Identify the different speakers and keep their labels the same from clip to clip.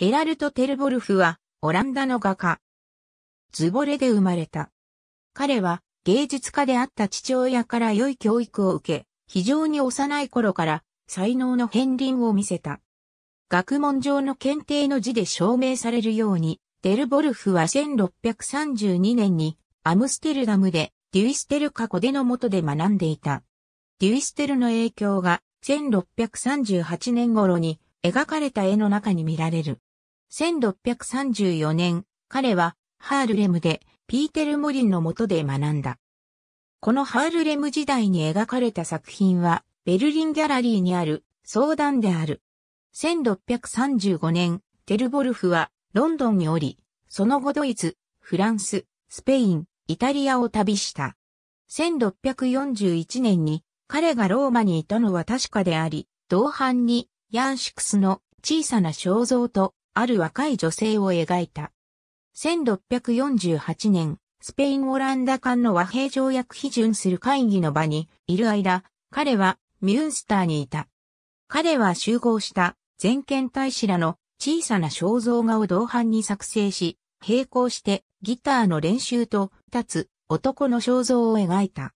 Speaker 1: ヘラルト・テルボルフは、オランダの画家。ズボレで生まれた。彼は、芸術家であった父親から良い教育を受け、非常に幼い頃から、才能の片鱗を見せた。学問上の検定の字で証明されるように、テルボルフは1632年に、アムステルダムで、デュイステル過去での下で学んでいた。デュイステルの影響が、1638年頃に、描かれた絵の中に見られる。1634年、彼はハールレムでピーテル・モリンの下で学んだ。このハールレム時代に描かれた作品は、ベルリンギャラリーにある相談である。1635年、テルボルフはロンドンにおり、その後ドイツ、フランス、スペイン、イタリアを旅した。1641年に彼がローマにいたのは確かであり、同伴にヤンシクスの小さな肖像とある若い女性を描いた。1648年、スペイン・オランダ間の和平条約批准する会議の場にいる間、彼はミュンスターにいた。彼は集合した全権大使らの小さな肖像画を同伴に作成し、並行してギターの練習と立つ男の肖像を描いた。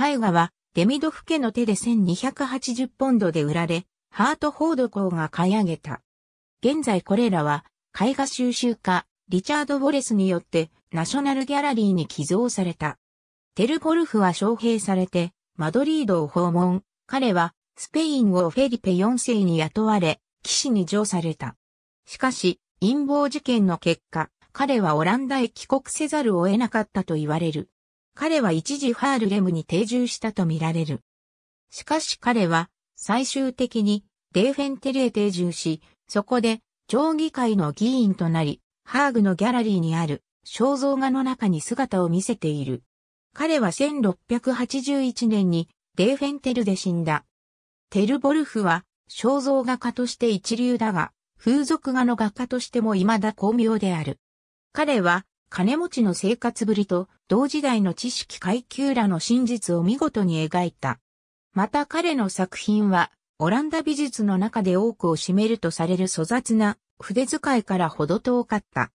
Speaker 1: 絵画はデミドフ家の手で1280ポンドで売られ、ハートフォード公が買い上げた。現在これらは、絵画収集家、リチャード・ウォレスによって、ナショナルギャラリーに寄贈された。テルゴルフは招聘されて、マドリードを訪問。彼は、スペインをフェリペ4世に雇われ、騎士に乗された。しかし、陰謀事件の結果、彼はオランダへ帰国せざるを得なかったと言われる。彼は一時ファールレムに定住したとみられる。しかし彼は、最終的に、デーフェンテルへ定住し、そこで、町議会の議員となり、ハーグのギャラリーにある肖像画の中に姿を見せている。彼は1681年にデーフェンテルで死んだ。テルボルフは肖像画家として一流だが、風俗画の画家としても未だ巧妙である。彼は金持ちの生活ぶりと同時代の知識階級らの真実を見事に描いた。また彼の作品はオランダ美術の中で多くを占めるとされる粗雑な筆遣いからほど遠かった。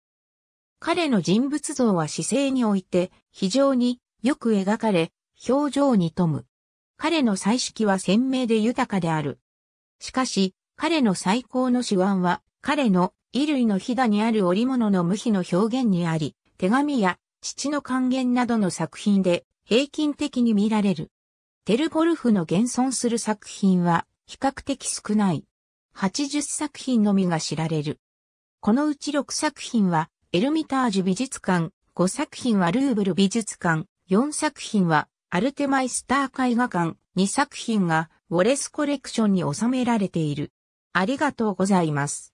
Speaker 1: 彼の人物像は姿勢において非常によく描かれ、表情に富む。彼の彩色は鮮明で豊かである。しかし、彼の最高の手腕は、彼の衣類のひだにある織物の無比の表現にあり、手紙や父の還元などの作品で平均的に見られる。テルゴルフの現存する作品は、比較的少ない。80作品のみが知られる。このうち6作品は、エルミタージュ美術館、5作品はルーブル美術館、4作品はアルテマイスター絵画館、2作品がウォレスコレクションに収められている。ありがとうございます。